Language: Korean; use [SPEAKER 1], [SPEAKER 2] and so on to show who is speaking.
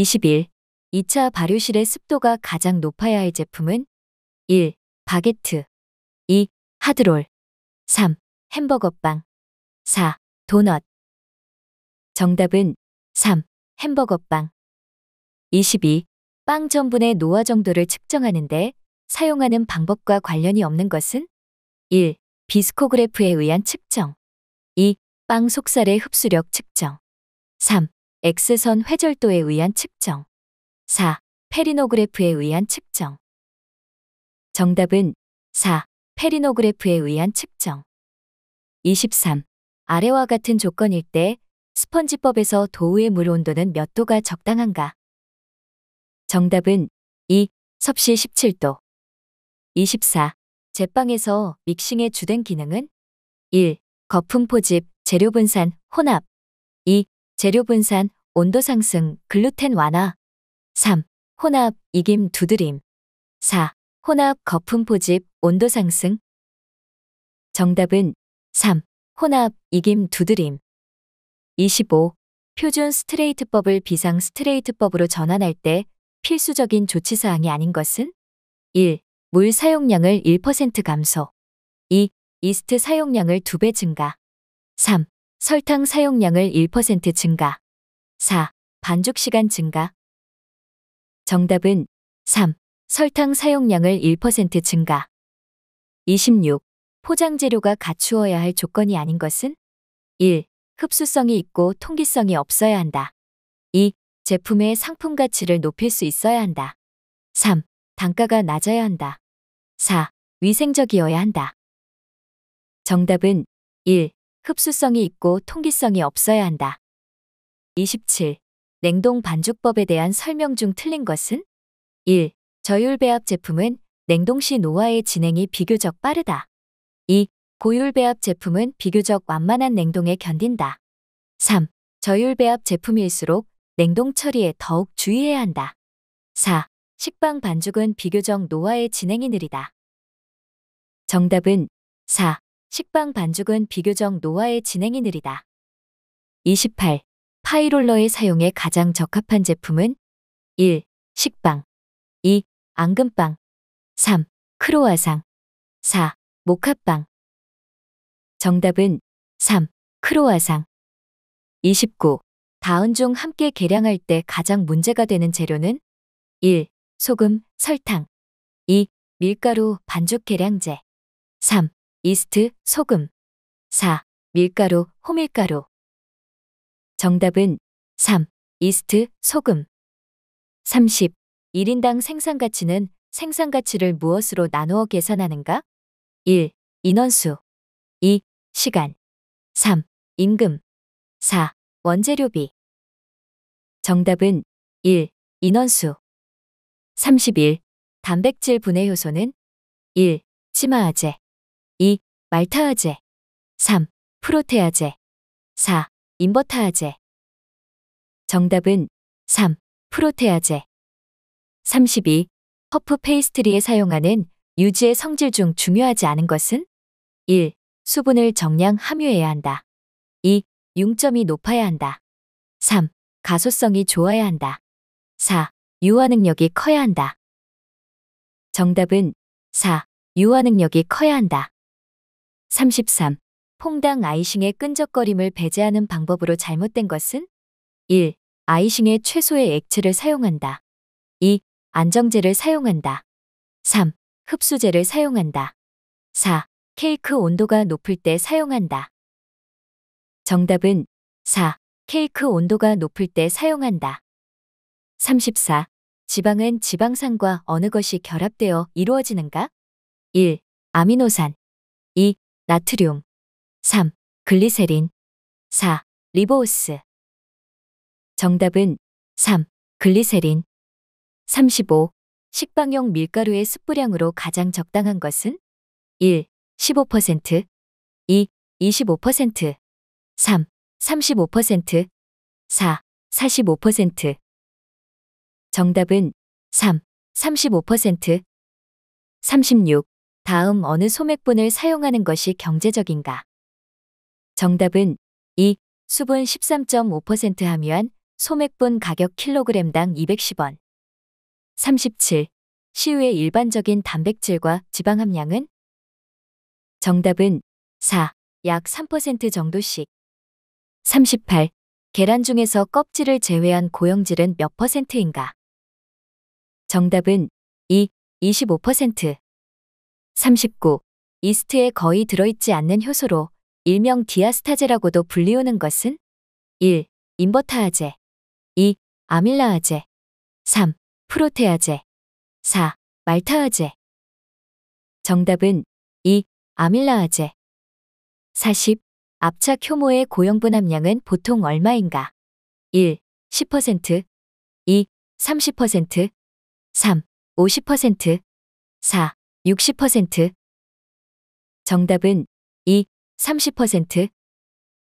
[SPEAKER 1] 21. 2차 발효실의 습도가 가장 높아야 할 제품은 1. 바게트 2. 하드롤 3. 햄버거빵 4. 도넛 정답은 3. 햄버거빵 22. 빵 전분의 노화 정도를 측정하는데 사용하는 방법과 관련이 없는 것은 1. 비스코그래프에 의한 측정 2. 빵 속살의 흡수력 측정 3. X선 회절도에 의한 측정. 4. 페리노그래프에 의한 측정. 정답은 4. 페리노그래프에 의한 측정. 23. 아래와 같은 조건일 때 스펀지법에서 도우의 물 온도는 몇 도가 적당한가? 정답은 2. 섭씨 17도. 24. 제빵에서 믹싱의 주된 기능은? 1. 거품 포집, 재료 분산, 혼합. 2. 재료 분산, 온도 상승, 글루텐 완화. 3. 혼합, 이김, 두드림. 4. 혼합, 거품 포집, 온도 상승. 정답은 3. 혼합, 이김, 두드림. 25. 표준 스트레이트법을 비상 스트레이트법으로 전환할 때 필수적인 조치사항이 아닌 것은? 1. 물 사용량을 1% 감소. 2. 이스트 사용량을 2배 증가. 3. 설탕 사용량을 1% 증가. 4. 반죽 시간 증가. 정답은 3. 설탕 사용량을 1% 증가. 26. 포장 재료가 갖추어야 할 조건이 아닌 것은? 1. 흡수성이 있고 통기성이 없어야 한다. 2. 제품의 상품 가치를 높일 수 있어야 한다. 3. 단가가 낮아야 한다. 4. 위생적이어야 한다. 정답은 1. 흡수성이 있고 통기성이 없어야 한다. 27. 냉동 반죽법에 대한 설명 중 틀린 것은 1. 저율 배합 제품은 냉동 시 노화의 진행이 비교적 빠르다. 2. 고율 배합 제품은 비교적 완만한 냉동에 견딘다. 3. 저율 배합 제품일수록 냉동 처리에 더욱 주의해야 한다. 4. 식빵 반죽은 비교적 노화의 진행이 느리다. 정답은 4. 식빵 반죽은 비교적 노화의 진행이 느리다. 28. 파이롤러의 사용에 가장 적합한 제품은 1. 식빵 2. 앙금빵 3. 크로아상 4. 모카빵 정답은 3. 크로아상 29. 다은 중 함께 계량할 때 가장 문제가 되는 재료는 1. 소금, 설탕 2. 밀가루, 반죽 계량제 3. 이스트, 소금. 4. 밀가루, 호밀가루. 정답은 3. 이스트, 소금. 30. 1인당 생산 가치는 생산 가치를 무엇으로 나누어 계산하는가? 1. 인원수. 2. 시간. 3. 임금. 4. 원재료비. 정답은 1. 인원수. 31. 단백질 분해 효소는 1. 치마아제. 2. 말타아제 3. 프로테아제 4. 인버타아제 정답은 3. 프로테아제 32. 퍼프 페이스트리에 사용하는 유지의 성질 중 중요하지 않은 것은? 1. 수분을 정량 함유해야 한다. 2. 융점이 높아야 한다. 3. 가소성이 좋아야 한다. 4. 유화 능력이 커야 한다. 정답은 4. 유화 능력이 커야 한다. 33. 퐁당 아이싱의 끈적거림을 배제하는 방법으로 잘못된 것은? 1. 아이싱의 최소의 액체를 사용한다. 2. 안정제를 사용한다. 3. 흡수제를 사용한다. 4. 케이크 온도가 높을 때 사용한다. 정답은 4. 케이크 온도가 높을 때 사용한다. 34. 지방은 지방산과 어느 것이 결합되어 이루어지는가? 1. 아미노산. 나트륨 3. 글리세린 4. 리보우스 정답은 3. 글리세린 35. 식빵용 밀가루의 습부량으로 가장 적당한 것은 1. 15% 2. 25% 3. 35% 4. 45% 정답은 3. 35% 36. 다음 어느 소맥분을 사용하는 것이 경제적인가? 정답은 2. 수분 13.5% 함유한 소맥분 가격 킬로그램당 210원. 37. 시우의 일반적인 단백질과 지방 함량은? 정답은 4. 약 3% 정도씩. 38. 계란 중에서 껍질을 제외한 고형질은 몇 퍼센트인가? 정답은 2. 25%. 39. 이스트에 거의 들어있지 않는 효소로 일명 디아스타제라고도 불리우는 것은 1. 인버타아제 2. 아밀라아제 3. 프로테아제 4. 말타아제 정답은 2. 아밀라아제 40. 압착 효모의 고형분 함량은 보통 얼마인가? 1. 10% 2. 30% 3. 50% 4. 60% 정답은 2, 30%